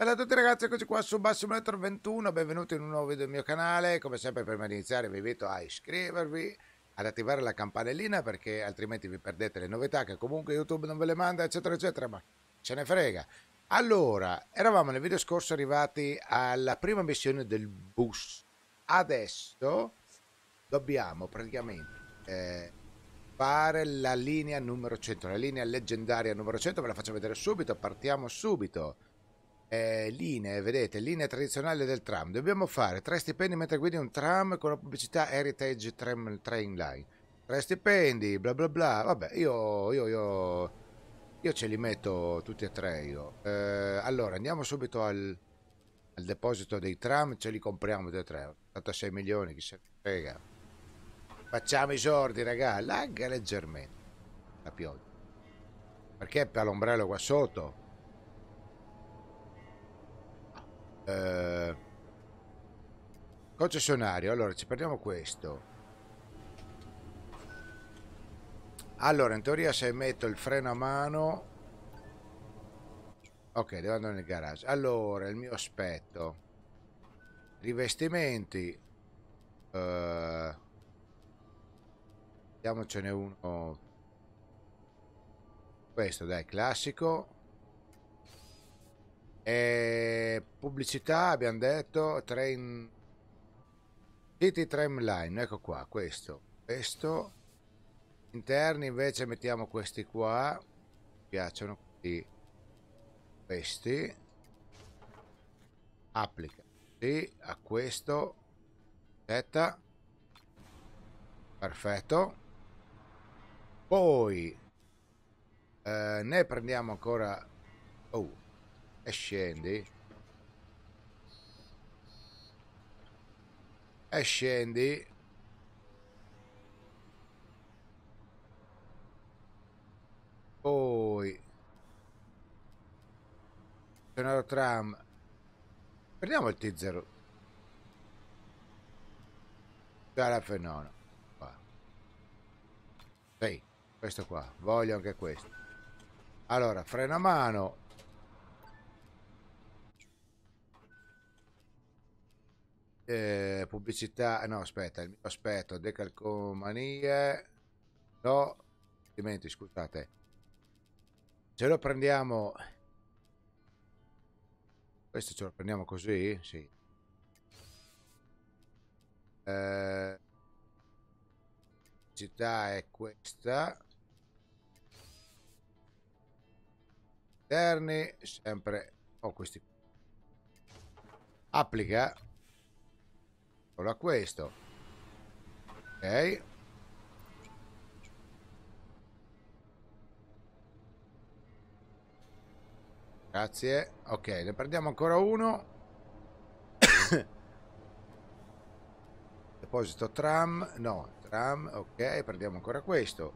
Ciao a tutti ragazzi, eccoci qua su Bass Simulator 21, benvenuti in un nuovo video del mio canale, come sempre prima di iniziare vi invito a iscrivervi, ad attivare la campanellina perché altrimenti vi perdete le novità che comunque YouTube non ve le manda eccetera eccetera, ma ce ne frega. Allora, eravamo nel video scorso arrivati alla prima missione del bus, adesso dobbiamo praticamente eh, fare la linea numero 100, la linea leggendaria numero 100, ve la faccio vedere subito, partiamo subito. Eh, linee, vedete, linee tradizionali del tram. Dobbiamo fare tre stipendi mentre guidi un tram con la pubblicità Heritage Tram Train Line. Tre stipendi, bla bla bla. Vabbè, io, io, io, io ce li metto tutti e tre io. Eh, allora, andiamo subito al, al, deposito dei tram, ce li compriamo tutti e tre. 86 milioni, chi se ne frega. Facciamo i sordi, raga. Lagga leggermente la pioggia. Perché per l'ombrello qua sotto? Eh, concessionario allora ci prendiamo questo allora in teoria se metto il freno a mano ok devo andare nel garage allora il mio aspetto rivestimenti eh, vediamocene uno questo dai classico e pubblicità abbiamo detto, train... City Tram Line, ecco qua, questo. Questo. Interni invece mettiamo questi qua. Mi piacciono questi. questi. Applica. Sì, a questo. Aspetta. Perfetto. Poi eh, ne prendiamo ancora... Oh, e scendi. E scendi. Poi. C'è un tram. Prendiamo il T0. Gara fenomeno. Sì, questo qua. Voglio anche questo. Allora, freno a mano. eh, pubblicità, eh, no aspetta, il mio aspetto, decalcomanie, no, altrimenti scusate, ce lo prendiamo, questo ce lo prendiamo così, sì, eh, città è questa, interni, sempre, ho oh, questi, applica, allora questo. Ok. Grazie. Ok, ne prendiamo ancora uno. Deposito tram. No, tram. Ok, prendiamo ancora questo.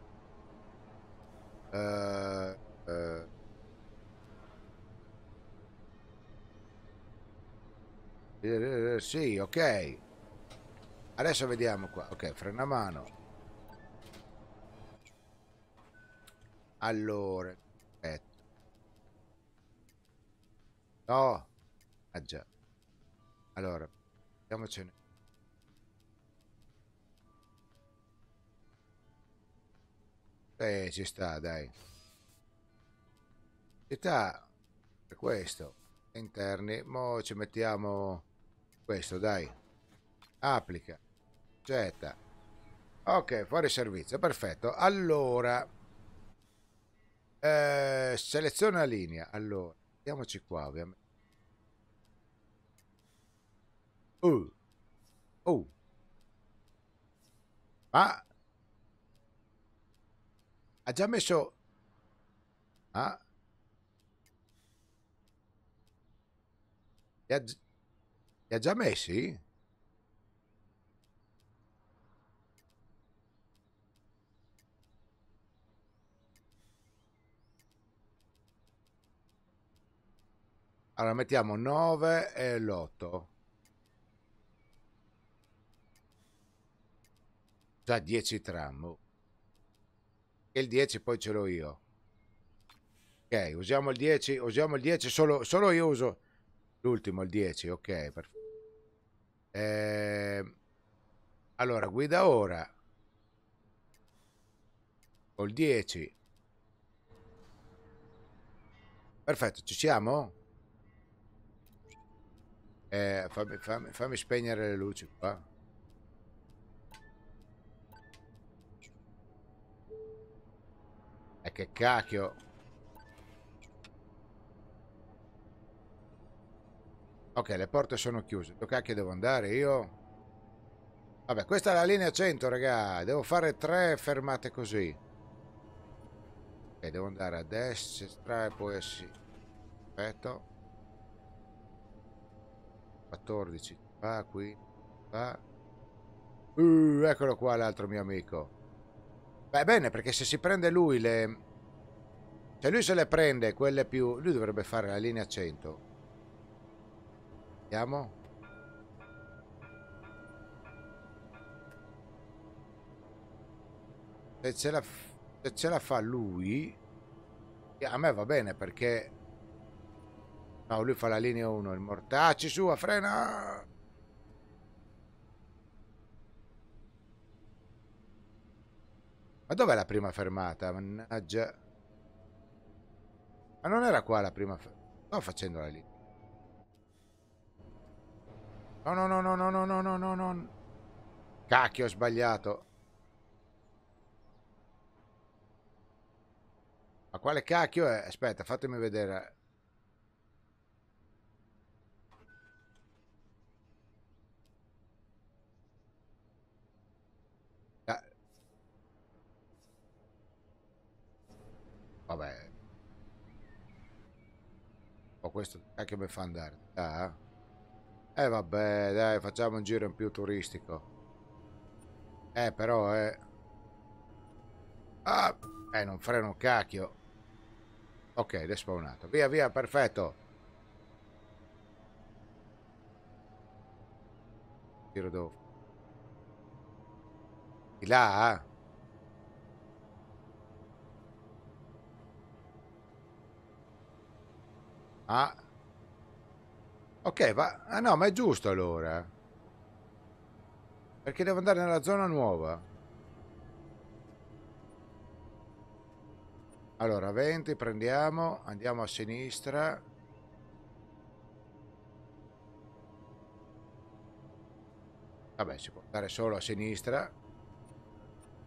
Uh, uh. sì, ok. Adesso vediamo qua. Ok, frena mano. Allora, aspetta. No. Ah già. Allora, vediamocene. Eh, ci sta, dai. Ci sta per questo. Interni. Mo ci mettiamo questo, dai. Applica. Getta. Certo. Ok, fuori servizio, perfetto. Allora, eh, seleziona la linea. Allora, andiamoci qua, ovviamente. Uh. Uh. Ma ah. ha già messo... Ah. Li ha, ha già messi? Allora mettiamo 9 e l'8. Già 10 tram. E il 10 poi ce l'ho io. Ok, usiamo il 10, usiamo il 10, solo, solo io uso l'ultimo, il 10, ok. Perfetto. Ehm, allora, guida ora. il 10. Perfetto, ci siamo? Eh, fammi, fammi, fammi spegnere le luci qua. E eh, che cacchio. Ok, le porte sono chiuse. Dove cacchio devo andare io? Vabbè, questa è la linea 100, raga. Devo fare tre fermate così. Ok, devo andare a destra e poi a sì. Perfetto. 14. Va qui. Va. Uh, eccolo qua l'altro mio amico. Beh, bene, perché se si prende lui le... Cioè lui se le prende quelle più... Lui dovrebbe fare la linea 100. Vediamo. Se ce la, se ce la fa lui... A me va bene perché No, lui fa la linea 1, il mortacci ah, a frena! Ma dov'è la prima fermata? Mannaggia. Ma non era qua la prima fermata. Sto facendo la linea. No, no, no, no, no, no, no, no, no, no. Cacchio, ho sbagliato. Ma quale cacchio è? Aspetta, fatemi vedere. Vabbè. Ma questo è che mi fa andare. Ah. Eh vabbè, dai, facciamo un giro in più turistico. Eh, però, eh... Ah! Eh, non freno un cacchio. Ok, spawnato Via, via, perfetto. tiro dove? Di là? Eh? Ah. Ok, va... Ah no, ma è giusto allora. Perché devo andare nella zona nuova. Allora, 20, prendiamo. Andiamo a sinistra. Vabbè, si può andare solo a sinistra.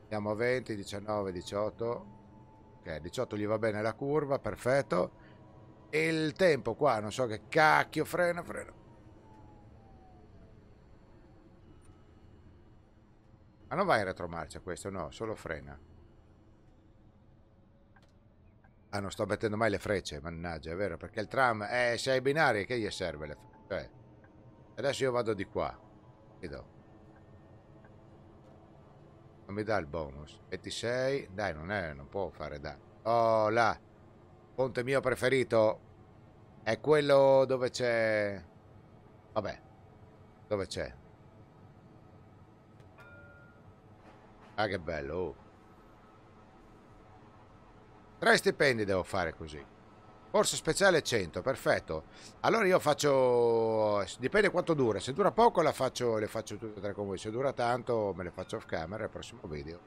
Andiamo a 20, 19, 18. Ok, 18 gli va bene la curva, perfetto il tempo qua, non so che cacchio, frena, frena. Ma non va in retromarcia questo, no, solo frena. Ah, non sto mettendo mai le frecce, mannaggia, è vero, perché il tram... è eh, se hai binari, che gli serve le frecce? Cioè, adesso io vado di qua. vedo Non mi dà il bonus. 26. Dai, non è, non può fare da... Oh, là! Ponte mio preferito, è quello dove c'è... Vabbè. Dove c'è? Ah, che bello. Oh. Tre stipendi devo fare così. Corso speciale 100, perfetto. Allora io faccio... Dipende quanto dura. Se dura poco la faccio, le faccio tutte e tre con voi. Se dura tanto me le faccio off camera al prossimo video.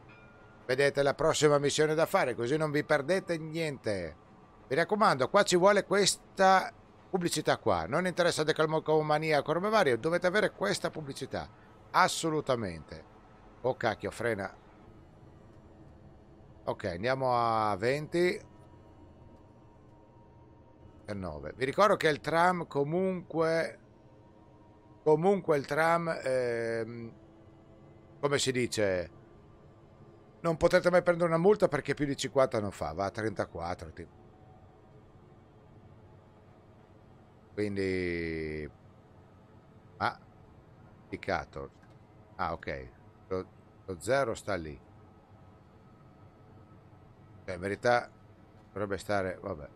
Vedete la prossima missione da fare, così non vi perdete niente. Mi raccomando, qua ci vuole questa pubblicità qua. Non interessa decalmocomania come vario, dovete avere questa pubblicità. Assolutamente. Oh cacchio, frena. Ok, andiamo a 20. 19. Vi ricordo che il tram comunque... Comunque il tram... Ehm, come si dice? Non potete mai prendere una multa perché più di 50 non fa, va a 34 tipo. Quindi... Ah, indicato. Ah, ok. Lo, lo zero sta lì. Beh, cioè, in verità dovrebbe stare... Vabbè.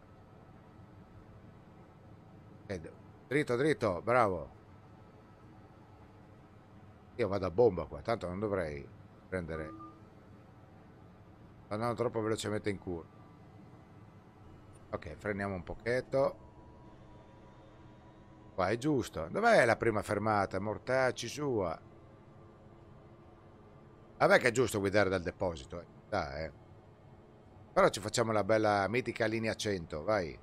Ed, dritto, dritto, bravo. Io vado a bomba qua, tanto non dovrei prendere... Sto andando troppo velocemente in curva. Ok, freniamo un pochetto qua, è giusto. Dov'è la prima fermata? Mortacci sua. Vabbè che è giusto guidare dal deposito, eh. Dai, eh. Però ci facciamo la bella mitica linea 100, vai.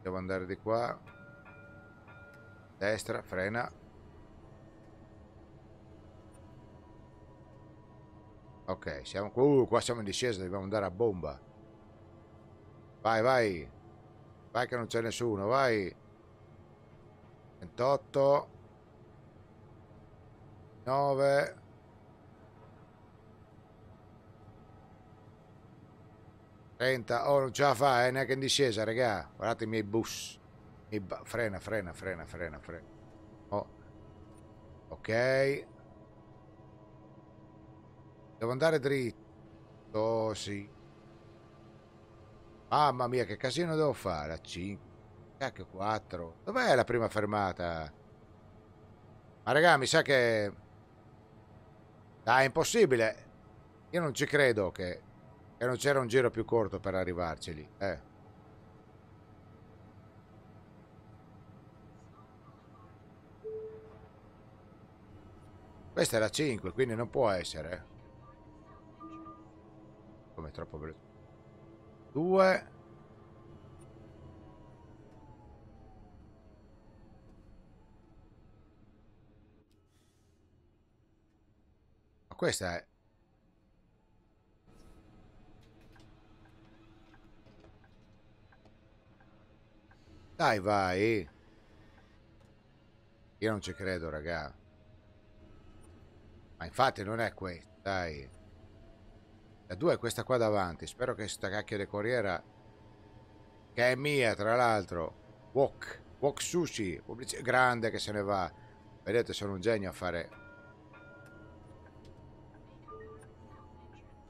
Devo andare di qua. Destra, frena. Ok, siamo qua. Uh, qua siamo in discesa, dobbiamo andare a bomba. Vai, vai. Vai che non c'è nessuno, vai. 28. 9. Trenta. Oh, non ce la fa, eh, neanche in discesa, raga. Guardate i miei bus. Mi frena, frena, frena, frena, frena. Oh. Ok. Devo andare dritto, sì. Mamma mia, che casino devo fare La 5. Cacchio 4. Dov'è la prima fermata? Ma raga, mi sa che... Dai, è impossibile. Io non ci credo che, che non c'era un giro più corto per arrivarci lì. Eh. Questa è la 5, quindi non può essere. Come troppo veloce due Ma questa è Dai vai Io non ci credo raga Ma infatti non è questa Dai la 2 è questa qua davanti. Spero che sta cacchio di corriera, che è mia tra l'altro, wok, wok sushi, pubblic... grande che se ne va. Vedete, sono un genio a fare...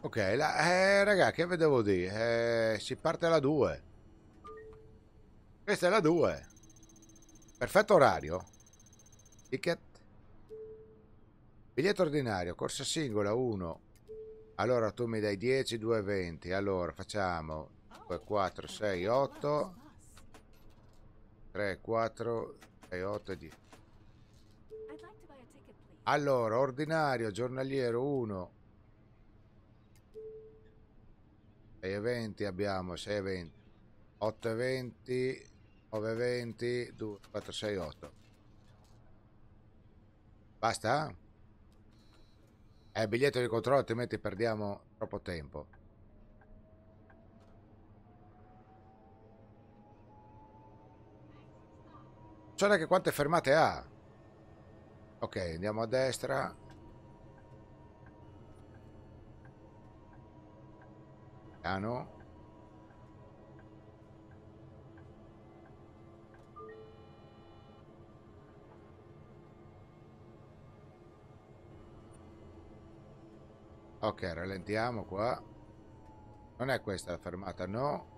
Ok, la... eh, raga, che vedevo di? Eh, si parte la 2. Questa è la 2. Perfetto orario. Ticket. Biglietto ordinario, corsa singola 1. Allora tu mi dai 10, 2, 20. Allora facciamo 2, 4, 6, 8. 3, 4, 6, 8 e 10. Allora, ordinario, giornaliero 1. 6 e 20 abbiamo, 6 e 20. 8 e 20, 9 e 20, 2, 4, 6, 8. Basta? È eh, il biglietto di controllo, altrimenti perdiamo troppo tempo. Guarda che quante fermate ha. Ok, andiamo a destra. Piano. ok rallentiamo qua non è questa la fermata no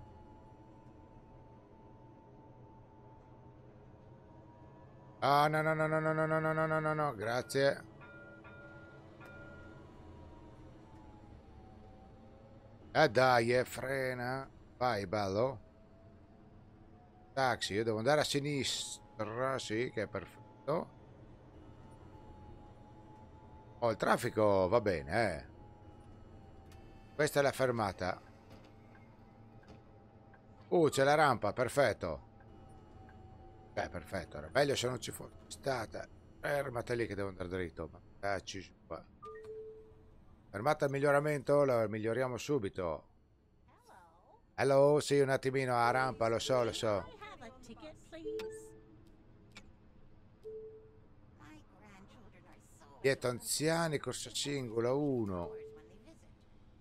Ah, no, no, no, no, no, no, no, no, no, no, no, grazie. eh dai, eh, frena. Vai, bello. Taxi, io devo andare a sinistra, sì, che è perfetto. Oh, il traffico va bene, eh. Questa è la fermata. Uh, c'è la rampa, perfetto. Beh, perfetto. Era meglio se non ci fosse stata. Fermata lì che devo andare dritto. Ma qua. Fermata al miglioramento, la miglioriamo subito. Hello, sì, un attimino a rampa, lo so, lo so. Dietro anziani, corsa singola 1.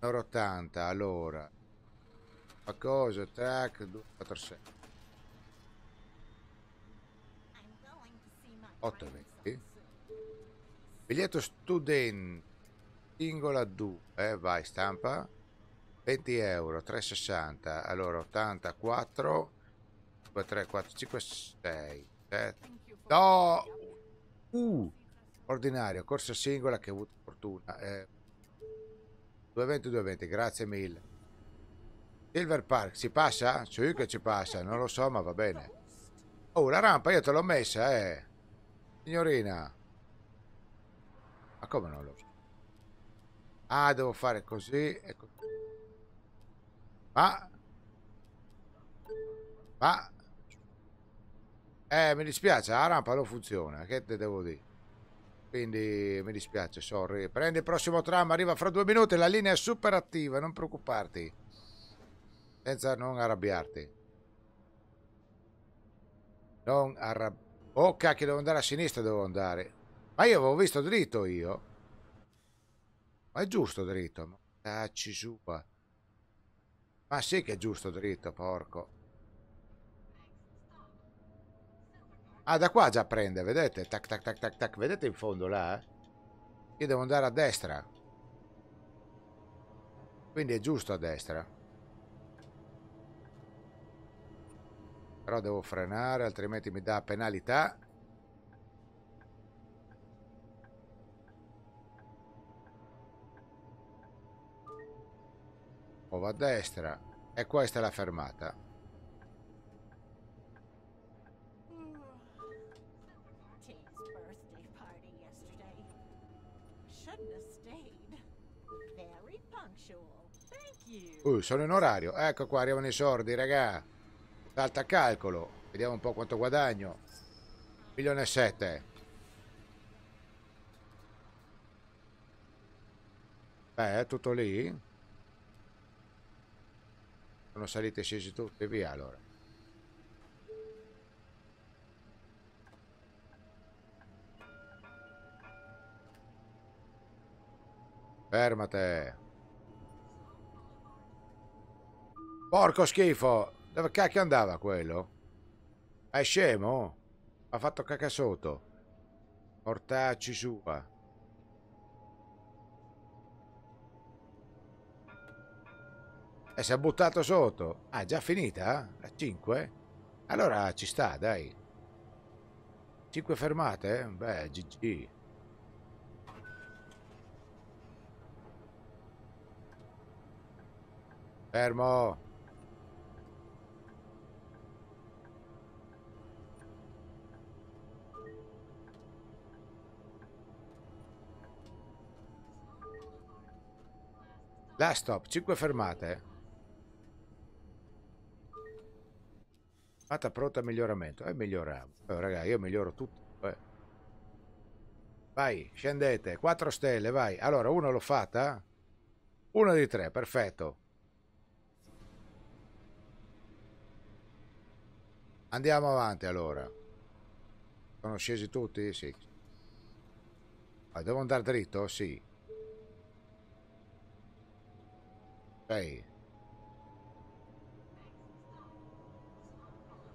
1,80 80 allora ma cosa track 246 820 biglietto studente singola 2 eh, vai stampa 20 euro 360 allora 84 2, 3 4 5 6 7 no uh ordinario corsa singola che ha avuto fortuna eh 220 grazie mille. Silver Park, si passa? So io che ci passa, non lo so, ma va bene. Oh, la rampa io te l'ho messa, eh. Signorina. Ma come non lo so? Ah, devo fare così. Ecco. Ma... Ma... Eh, mi dispiace, la rampa non funziona, che te devo dire? Quindi mi dispiace, sorry. Prendi il prossimo tram, arriva fra due minuti, la linea è super attiva, non preoccuparti. Senza non arrabbiarti. Non arrabbiarti. Oh cacchio, devo andare a sinistra, devo andare. Ma io avevo visto dritto io. Ma è giusto dritto. Ma cacci ah, sua. Ma sì che è giusto dritto, porco. Ah, da qua già prende, vedete? Tac, tac, tac, tac, tac. Vedete in fondo là? Io devo andare a destra. Quindi è giusto a destra. Però devo frenare, altrimenti mi dà penalità. O va a destra. E questa è la fermata. Uh, sono in orario. Ecco qua, arrivano i sordi, raga. Salta a calcolo. Vediamo un po' quanto guadagno. 1 milione e 7. Beh, è tutto lì. Sono salite e scesi tutti, via allora. Fermate. Porco schifo! Dove cacchio andava quello? È scemo? Ha fatto cacca sotto. Portacci sua. E si è buttato sotto. Ah, già finita? A 5? Allora ci sta, dai. 5 fermate? Beh, GG. Fermo. Là stop, 5 fermate. Fatta pronta a miglioramento. E eh, miglioriamo. Eh, raga, io miglioro tutto. Eh. Vai, scendete. 4 stelle, vai. Allora, una l'ho fatta. Una di tre, perfetto. Andiamo avanti allora. Sono scesi tutti? Sì. Ma ah, devo andare dritto? Sì. Sei.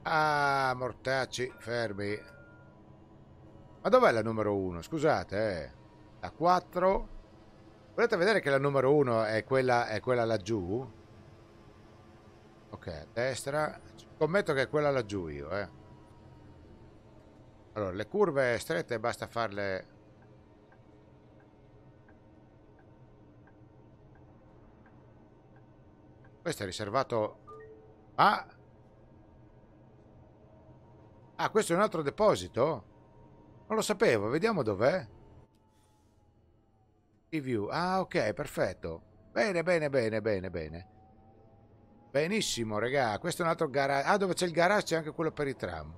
Ah, mortacci, fermi. Ma dov'è la numero 1? Scusate, eh. La 4? Volete vedere che la numero 1 è quella, è quella laggiù? Ok, a destra. Scommetto che è quella laggiù io, eh. Allora, le curve strette basta farle Questo è riservato a... Ah, questo è un altro deposito? Non lo sapevo, vediamo dov'è. Review. Ah, ok, perfetto. Bene, bene, bene, bene, bene. Benissimo, regà. Questo è un altro garage. Ah, dove c'è il garage c'è anche quello per i tram.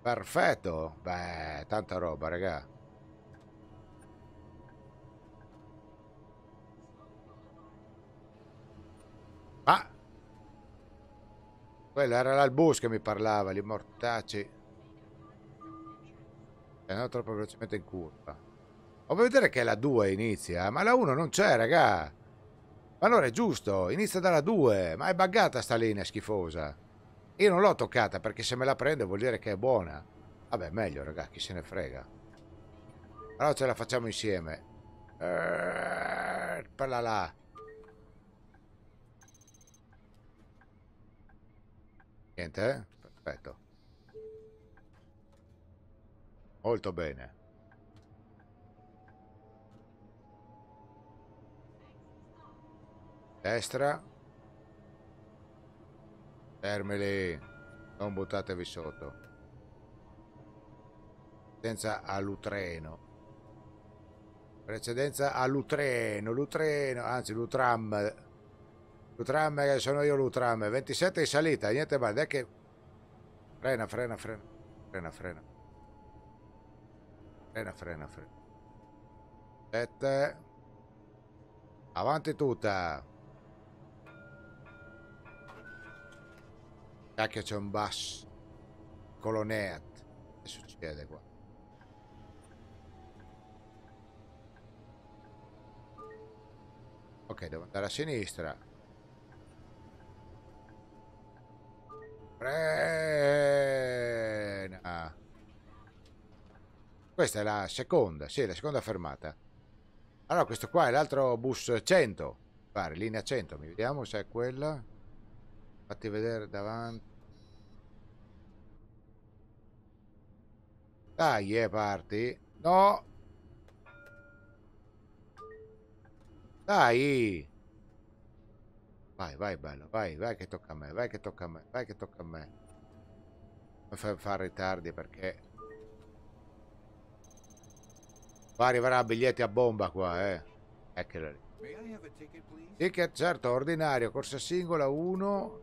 Perfetto. Beh, tanta roba, regà. Quello era l'Albus che mi parlava, gli mortacci. È eh, andato troppo velocemente in curva. Voglio vedere che la 2 inizia, ma la 1 non c'è, raga. Ma allora è giusto, inizia dalla 2, ma è buggata sta linea schifosa. Io non l'ho toccata perché se me la prende vuol dire che è buona. Vabbè, meglio, raga, chi se ne frega. Allora ce la facciamo insieme. Eeeh, per là là. Niente, eh? Perfetto. Molto bene. Destra. Fermeli. Non buttatevi sotto. Precedenza all'utreno. Precedenza all'utreno, l'utreno, anzi l'utram Lutram, eh, sono io Lutram. 27 in salita, niente male. Dai che... Frena, frena, frena. Frena, frena. Frena, frena, frena. 7. Avanti tutta. Cacchio c'è un bus. Coloneat. Che succede qua? Ok, devo andare a sinistra. Rena. Questa è la seconda, sì, la seconda fermata. Allora, questo qua è l'altro bus 100. Pare, linea 100. Mi vediamo se è quella. Fatti vedere davanti. Dai, yeah, parti. No. Dai. Vai, vai bello, vai, vai che tocca a me, vai che tocca a me, vai che tocca a me. Non fai fare tardi perché... Qua arriverà biglietti a bomba qua, eh. Eccolo lì. Ticket certo, ordinario, corsa singola 1.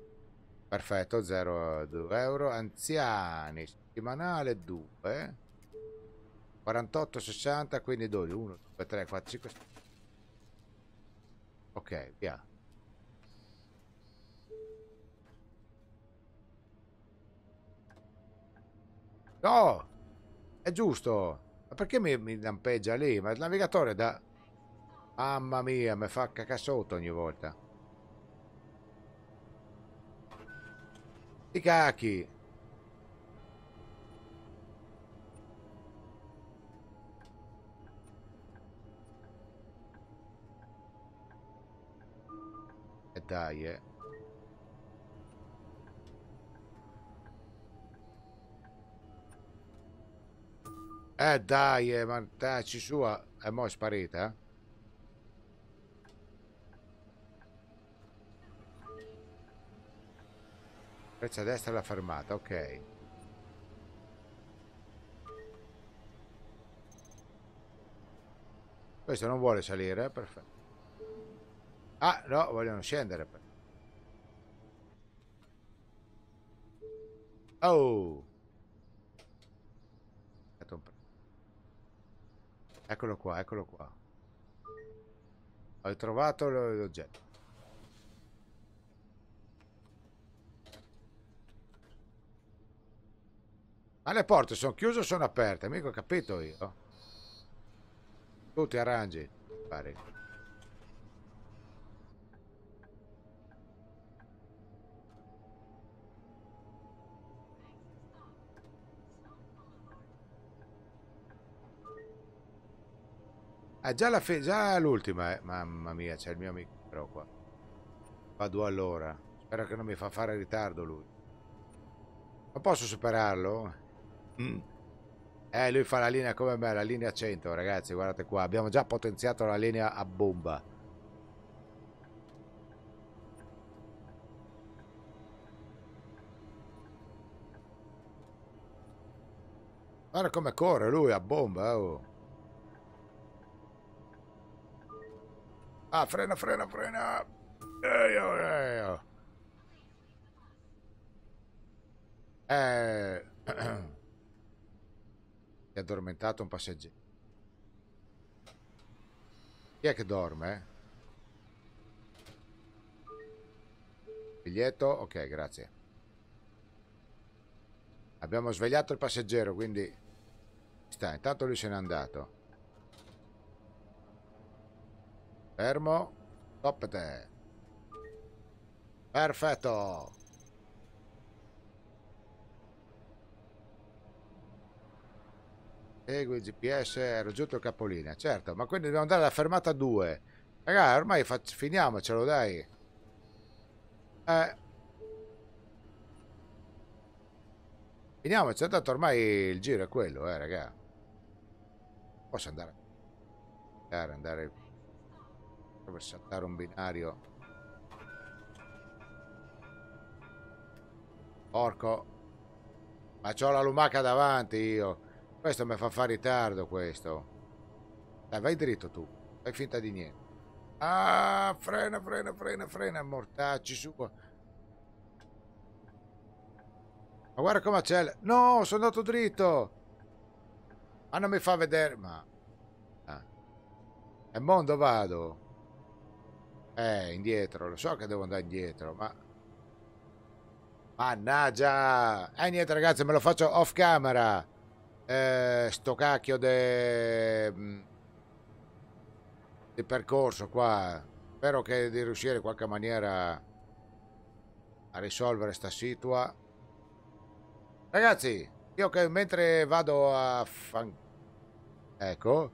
Perfetto, 0, 2 euro. Anziani, settimanale 2. 48, 60, quindi 2, 1, 2, 3, 4, 5. 6. Ok, via. No! È giusto! Ma perché mi, mi lampeggia lì? Ma il navigatore da... Mamma mia, mi fa cacca sotto ogni volta. I cacchi! E dai, eh. Eh dai, eh, ma dacci sua. E eh, mo' è sparita, eh? Freccia a destra la fermata, ok. Questo non vuole salire, eh, perfetto. Ah, no, vogliono scendere. Oh! Eccolo qua, eccolo qua. Ho trovato l'oggetto. Ma ah, le porte sono chiuse o sono aperte? Amico, capito io? Tu ti arrangi, pare. Ah, già, già l'ultima, eh. Mamma mia, c'è il mio amico però qua. Vado all'ora. Spero che non mi fa fare ritardo lui. Ma posso superarlo? Mm. Eh, lui fa la linea come me, la linea 100, ragazzi, guardate qua. Abbiamo già potenziato la linea a bomba. Guarda come corre lui a bomba, oh. Ah, frena, frena, frena. Eio, oh, eio. Oh. Eh... Ti è addormentato un passeggero. Chi è che dorme? Eh? Biglietto? Ok, grazie. Abbiamo svegliato il passeggero, quindi... Sta, intanto lui se n'è andato. Fermo. Toppete. Perfetto. Segui il GPS, raggiunto il capolinea. Certo, ma quindi dobbiamo andare alla fermata 2. Ragazzi, ormai finiamocelo, dai. Eh. Finiamocelo, tanto ormai il giro è quello, eh, raga. Posso andare... Andare, andare per saltare un binario porco ma c'ho la lumaca davanti io questo mi fa fare ritardo questo dai vai dritto tu fai finta di niente ah frena frena frena frena mortacci su ma guarda come c'è no sono andato dritto ma non mi fa vedere ma ah. e mondo vado eh, indietro, lo so che devo andare indietro, ma... Mannaggia! Eh niente ragazzi, me lo faccio off camera! Eh, sto cacchio de... Mm, di percorso qua. Spero che di riuscire in qualche maniera a risolvere sta situa. Ragazzi, io che mentre vado a... Fan... Ecco.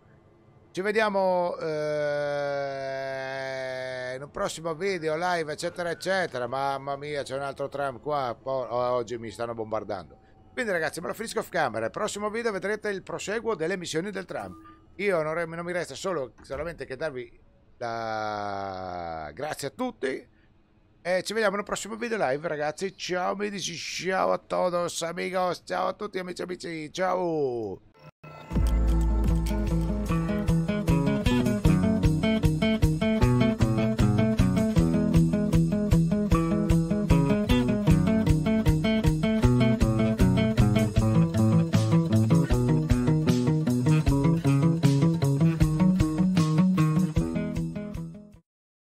Ci vediamo... Eh in un prossimo video, live, eccetera, eccetera. Mamma mia, c'è un altro tram qua. Oh, oggi mi stanno bombardando. Quindi ragazzi, me lo finisco off camera. Nel prossimo video vedrete il proseguo delle missioni del tram. Io non, non mi resta solo, solamente che darvi la... grazie a tutti. E ci vediamo nel prossimo video live, ragazzi. Ciao, mi dici ciao a todos, amigos. Ciao a tutti, amici, amici. Ciao.